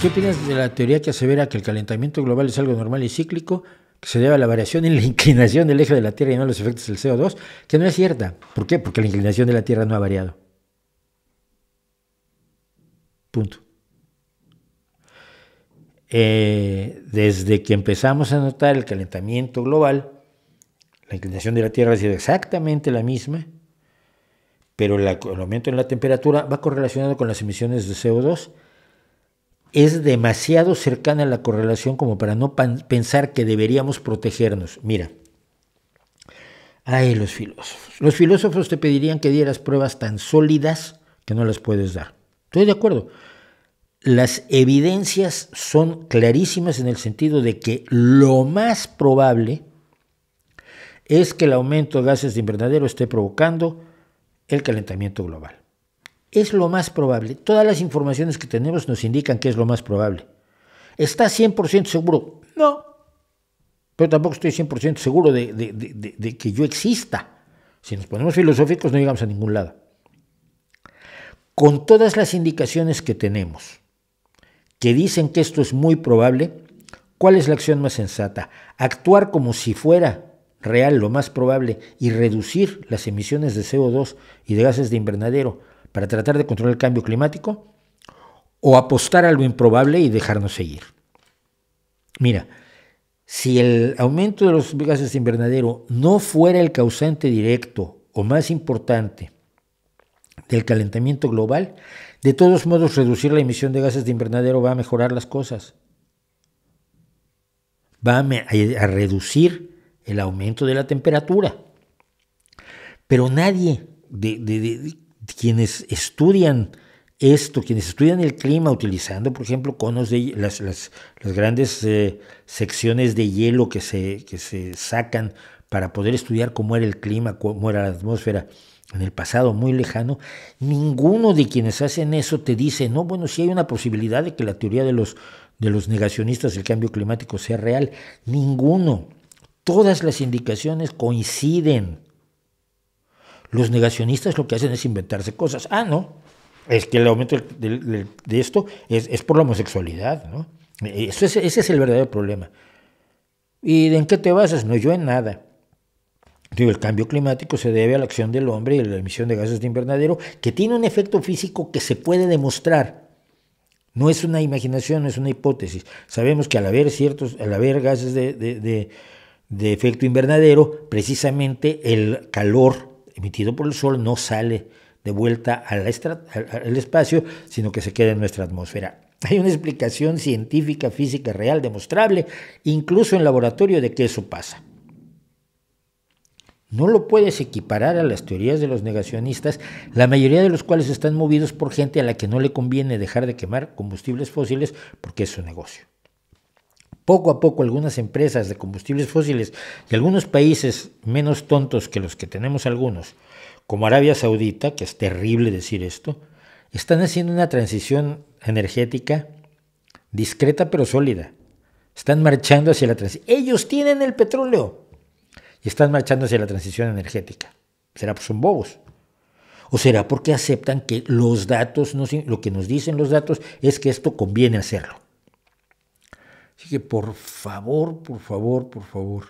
¿Qué opinas de la teoría que asevera que el calentamiento global es algo normal y cíclico, que se debe a la variación en la inclinación del eje de la Tierra y no a los efectos del CO2? Que no es cierta. ¿Por qué? Porque la inclinación de la Tierra no ha variado. Punto. Eh, desde que empezamos a notar el calentamiento global, la inclinación de la Tierra ha sido exactamente la misma, pero el aumento en la temperatura va correlacionado con las emisiones de CO2 es demasiado cercana a la correlación como para no pensar que deberíamos protegernos. Mira, ay, los filósofos. Los filósofos te pedirían que dieras pruebas tan sólidas que no las puedes dar. Estoy de acuerdo. Las evidencias son clarísimas en el sentido de que lo más probable es que el aumento de gases de invernadero esté provocando el calentamiento global. Es lo más probable. Todas las informaciones que tenemos nos indican que es lo más probable. ¿Está 100% seguro? No. Pero tampoco estoy 100% seguro de, de, que yo exista. Si nos ponemos filosóficos no llegamos a ningún lado. Con todas las indicaciones que tenemos, que dicen que esto es muy probable, ¿cuál es la acción más sensata? Actuar como si fuera real lo más probable y reducir las emisiones de CO2 y de gases de invernadero para tratar de controlar el cambio climático o apostar a lo improbable y dejarnos seguir. Mira, si el aumento de los gases de invernadero no fuera el causante directo o más importante del calentamiento global, de todos modos reducir la emisión de gases de invernadero va a mejorar las cosas. Va a, reducir el aumento de la temperatura. Pero nadie de, quienes estudian esto, quienes estudian el clima utilizando, por ejemplo, conos de las, grandes eh, secciones de hielo que se, que se sacan para poder estudiar cómo era el clima, cómo era la atmósfera en el pasado muy lejano, ninguno de quienes hacen eso te dice, no, bueno, si hay una posibilidad de que la teoría de los, de los negacionistas del cambio climático sea real, ninguno. Todas las indicaciones coinciden los negacionistas lo que hacen es inventarse cosas. Ah, no, es que el aumento de, esto es, por la homosexualidad, ¿no? Eso ese es el verdadero problema. ¿Y en qué te basas? No, yo en nada. Digo, el cambio climático se debe a la acción del hombre y a la emisión de gases de invernadero, que tiene un efecto físico que se puede demostrar. No es una imaginación, es una hipótesis. Sabemos que al haber ciertos, gases de, de efecto invernadero, precisamente el calor emitido por el Sol no sale de vuelta al, espacio, sino que se queda en nuestra atmósfera. Hay una explicación científica, física, real, demostrable, incluso en laboratorio, de que eso pasa. No lo puedes equiparar a las teorías de los negacionistas, la mayoría de los cuales están movidos por gente a la que no le conviene dejar de quemar combustibles fósiles porque es su negocio. Poco a poco algunas empresas de combustibles fósiles y algunos países menos tontos que los que tenemos algunos, como Arabia Saudita, que es terrible decir esto, están haciendo una transición energética discreta pero sólida. Están marchando hacia la transición. Ellos tienen el petróleo y están marchando hacia la transición energética. ¿Será porque son bobos? ¿O será porque aceptan que los datos, lo que nos dicen los datos es que esto conviene hacerlo? Así que por favor, por favor, por favor.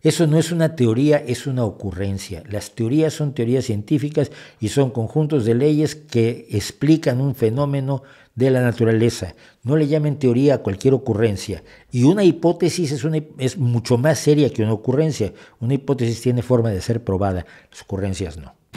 Eso no es una teoría, es una ocurrencia. Las teorías son teorías científicas y son conjuntos de leyes que explican un fenómeno de la naturaleza. No le llamen teoría a cualquier ocurrencia. Y una hipótesis es, es mucho más seria que una ocurrencia. Una hipótesis tiene forma de ser probada, las ocurrencias no.